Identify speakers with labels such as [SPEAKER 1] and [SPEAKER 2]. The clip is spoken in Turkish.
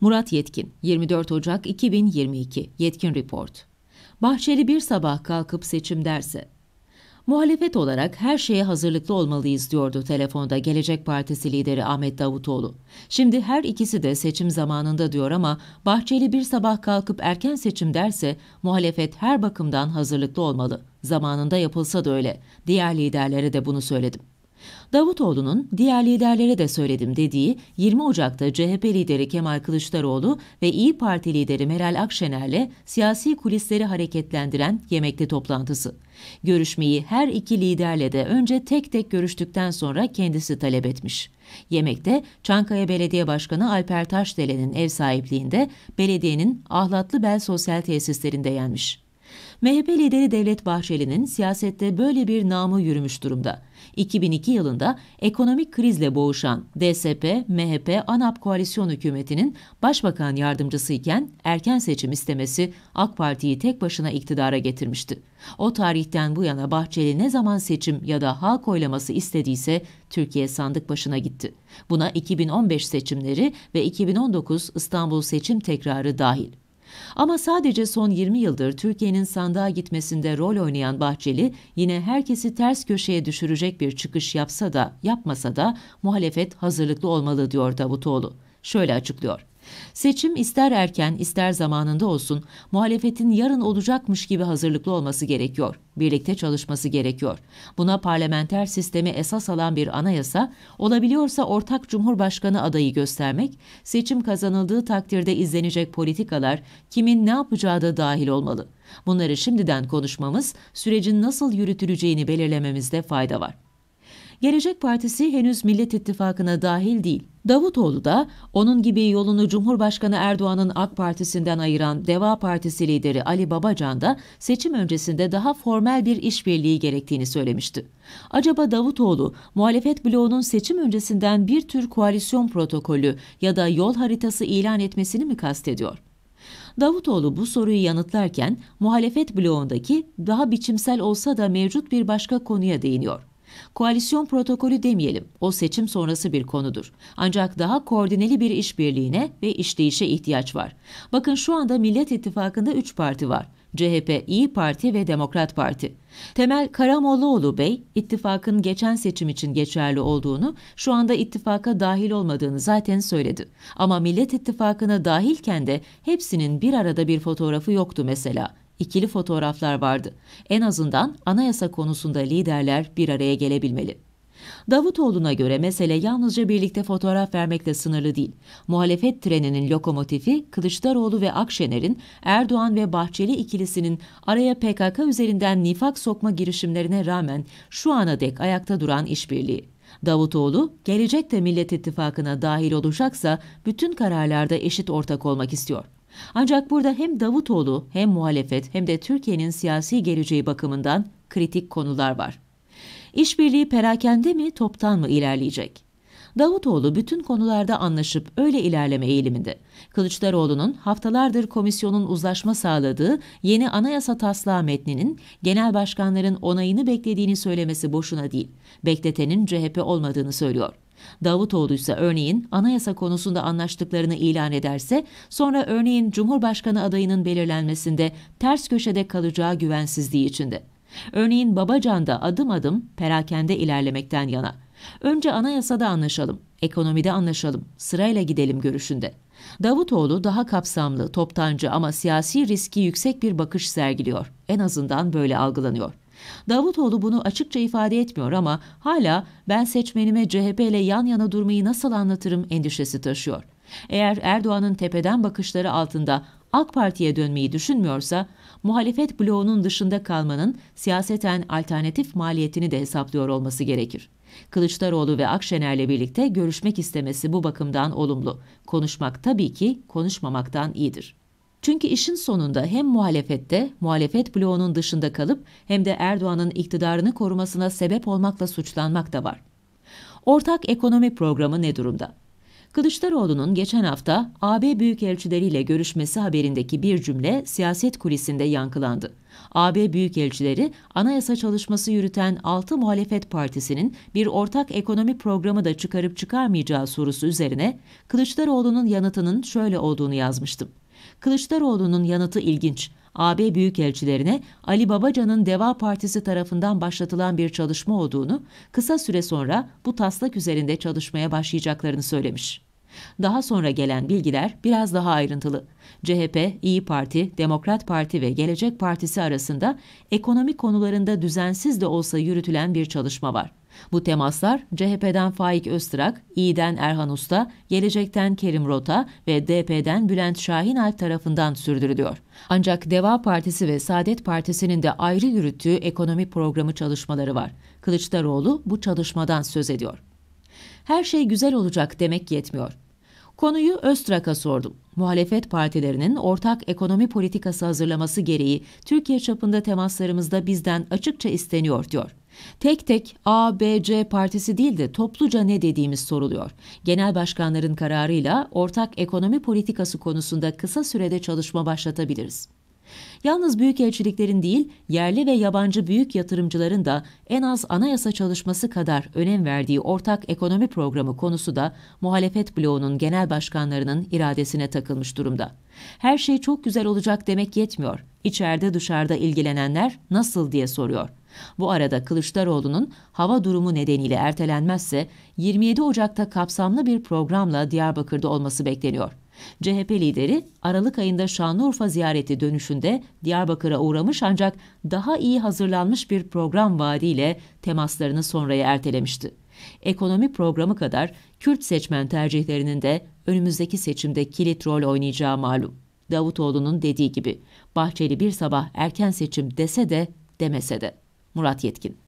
[SPEAKER 1] Murat Yetkin, 24 Ocak 2022, Yetkin Report. Bahçeli bir sabah kalkıp seçim derse. Muhalefet olarak her şeye hazırlıklı olmalıyız diyordu telefonda Gelecek Partisi lideri Ahmet Davutoğlu. Şimdi her ikisi de seçim zamanında diyor ama Bahçeli bir sabah kalkıp erken seçim derse muhalefet her bakımdan hazırlıklı olmalı. Zamanında yapılsa da öyle. Diğer liderlere de bunu söyledim. Davutoğlu'nun diğer liderlere de söyledim dediği 20 Ocak'ta CHP lideri Kemal Kılıçdaroğlu ve İyi Parti lideri Meral Akşener'le siyasi kulisleri hareketlendiren yemekli toplantısı. Görüşmeyi her iki liderle de önce tek tek görüştükten sonra kendisi talep etmiş. Yemekte Çankaya Belediye Başkanı Alper Taşdelen'in ev sahipliğinde belediyenin Ahlatlı Bel Sosyal Tesislerinde yenmiş. MHP lideri Devlet Bahçeli'nin siyasette böyle bir namı yürümüş durumda. 2002 yılında ekonomik krizle boğuşan DSP, MHP, ANAP koalisyon hükümetinin başbakan yardımcısı iken erken seçim istemesi AK Parti'yi tek başına iktidara getirmişti. O tarihten bu yana Bahçeli ne zaman seçim ya da halk oylaması istediyse Türkiye sandık başına gitti. Buna 2015 seçimleri ve 2019 İstanbul seçim tekrarı dahil. Ama sadece son 20 yıldır Türkiye'nin sandığa gitmesinde rol oynayan Bahçeli yine herkesi ters köşeye düşürecek bir çıkış yapsa da yapmasa da muhalefet hazırlıklı olmalı diyor Davutoğlu. Şöyle açıklıyor. Seçim ister erken ister zamanında olsun muhalefetin yarın olacakmış gibi hazırlıklı olması gerekiyor. Birlikte çalışması gerekiyor. Buna parlamenter sistemi esas alan bir anayasa, olabiliyorsa ortak cumhurbaşkanı adayı göstermek, seçim kazanıldığı takdirde izlenecek politikalar, kimin ne yapacağı da dahil olmalı. Bunları şimdiden konuşmamız, sürecin nasıl yürütüleceğini belirlememizde fayda var. Gelecek Partisi henüz Millet İttifakı'na dahil değil. Davutoğlu da onun gibi yolunu Cumhurbaşkanı Erdoğan'ın AK Partisi'nden ayıran Deva Partisi lideri Ali Babacan da seçim öncesinde daha formal bir işbirliği gerektiğini söylemişti. Acaba Davutoğlu muhalefet bloğunun seçim öncesinden bir tür koalisyon protokolü ya da yol haritası ilan etmesini mi kastediyor? Davutoğlu bu soruyu yanıtlarken muhalefet bloğundaki daha biçimsel olsa da mevcut bir başka konuya değiniyor koalisyon protokolü demeyelim. O seçim sonrası bir konudur. Ancak daha koordineli bir işbirliğine ve işleyişe ihtiyaç var. Bakın şu anda Millet İttifakı'nda 3 parti var. CHP, İyi Parti ve Demokrat Parti. Temel Karamollaoğlu Bey, ittifakın geçen seçim için geçerli olduğunu, şu anda ittifaka dahil olmadığını zaten söyledi. Ama Millet İttifakı'na dahilken de hepsinin bir arada bir fotoğrafı yoktu mesela ikili fotoğraflar vardı. En azından anayasa konusunda liderler bir araya gelebilmeli. Davutoğlu'na göre mesele yalnızca birlikte fotoğraf vermekle sınırlı değil. Muhalefet treninin lokomotifi Kılıçdaroğlu ve Akşener'in Erdoğan ve Bahçeli ikilisinin araya PKK üzerinden nifak sokma girişimlerine rağmen şu ana dek ayakta duran işbirliği. Davutoğlu, gelecekte Millet İttifakı'na dahil olacaksa bütün kararlarda eşit ortak olmak istiyor. Ancak burada hem Davutoğlu hem muhalefet hem de Türkiye'nin siyasi geleceği bakımından kritik konular var. İşbirliği perakende mi, toptan mı ilerleyecek? Davutoğlu bütün konularda anlaşıp öyle ilerleme eğiliminde. Kılıçdaroğlu'nun haftalardır komisyonun uzlaşma sağladığı yeni anayasa taslağı metninin genel başkanların onayını beklediğini söylemesi boşuna değil. Bekletenin CHP olmadığını söylüyor. Davutoğlu ise örneğin anayasa konusunda anlaştıklarını ilan ederse sonra örneğin Cumhurbaşkanı adayının belirlenmesinde ters köşede kalacağı güvensizliği içinde. Örneğin Babacan da adım adım perakende ilerlemekten yana. Önce anayasada anlaşalım, ekonomide anlaşalım, sırayla gidelim görüşünde. Davutoğlu daha kapsamlı, toptancı ama siyasi riski yüksek bir bakış sergiliyor. En azından böyle algılanıyor. Davutoğlu bunu açıkça ifade etmiyor ama hala ben seçmenime CHP ile yan yana durmayı nasıl anlatırım endişesi taşıyor. Eğer Erdoğan'ın tepeden bakışları altında AK Parti'ye dönmeyi düşünmüyorsa muhalefet bloğunun dışında kalmanın siyaseten alternatif maliyetini de hesaplıyor olması gerekir. Kılıçdaroğlu ve Akşener'le birlikte görüşmek istemesi bu bakımdan olumlu. Konuşmak tabii ki konuşmamaktan iyidir. Çünkü işin sonunda hem muhalefette, muhalefet bloğunun dışında kalıp hem de Erdoğan'ın iktidarını korumasına sebep olmakla suçlanmak da var. Ortak ekonomi programı ne durumda? Kılıçdaroğlu'nun geçen hafta AB büyükelçileriyle görüşmesi haberindeki bir cümle siyaset kulisinde yankılandı. AB büyükelçileri anayasa çalışması yürüten 6 muhalefet partisinin bir ortak ekonomi programı da çıkarıp çıkarmayacağı sorusu üzerine Kılıçdaroğlu'nun yanıtının şöyle olduğunu yazmıştım. Kılıçdaroğlu'nun yanıtı ilginç. AB büyükelçilerine Ali Babacan'ın Deva Partisi tarafından başlatılan bir çalışma olduğunu, kısa süre sonra bu taslak üzerinde çalışmaya başlayacaklarını söylemiş. Daha sonra gelen bilgiler biraz daha ayrıntılı. CHP, İyi Parti, Demokrat Parti ve Gelecek Partisi arasında ekonomi konularında düzensiz de olsa yürütülen bir çalışma var. Bu temaslar CHP'den Faik Öztrak, İYİ'den Erhan Usta, Gelecek'ten Kerim Rota ve DP'den Bülent Şahin Şahinalp tarafından sürdürülüyor. Ancak Deva Partisi ve Saadet Partisi'nin de ayrı yürüttüğü ekonomi programı çalışmaları var. Kılıçdaroğlu bu çalışmadan söz ediyor. Her şey güzel olacak demek yetmiyor. Konuyu Öztrak'a sordum. Muhalefet partilerinin ortak ekonomi politikası hazırlaması gereği Türkiye çapında temaslarımızda bizden açıkça isteniyor diyor. Tek tek A, B, C partisi değil de topluca ne dediğimiz soruluyor. Genel başkanların kararıyla ortak ekonomi politikası konusunda kısa sürede çalışma başlatabiliriz. Yalnız büyükelçiliklerin değil, yerli ve yabancı büyük yatırımcıların da en az anayasa çalışması kadar önem verdiği ortak ekonomi programı konusu da muhalefet bloğunun genel başkanlarının iradesine takılmış durumda. Her şey çok güzel olacak demek yetmiyor. İçeride dışarıda ilgilenenler nasıl diye soruyor. Bu arada Kılıçdaroğlu'nun hava durumu nedeniyle ertelenmezse 27 Ocak'ta kapsamlı bir programla Diyarbakır'da olması bekleniyor. CHP lideri Aralık ayında Şanlıurfa ziyareti dönüşünde Diyarbakır'a uğramış ancak daha iyi hazırlanmış bir program vaadiyle temaslarını sonraya ertelemişti. Ekonomi programı kadar Kürt seçmen tercihlerinin de önümüzdeki seçimde kilit rol oynayacağı malum. Davutoğlu'nun dediği gibi Bahçeli bir sabah erken seçim dese de demese de. Murat Yetkin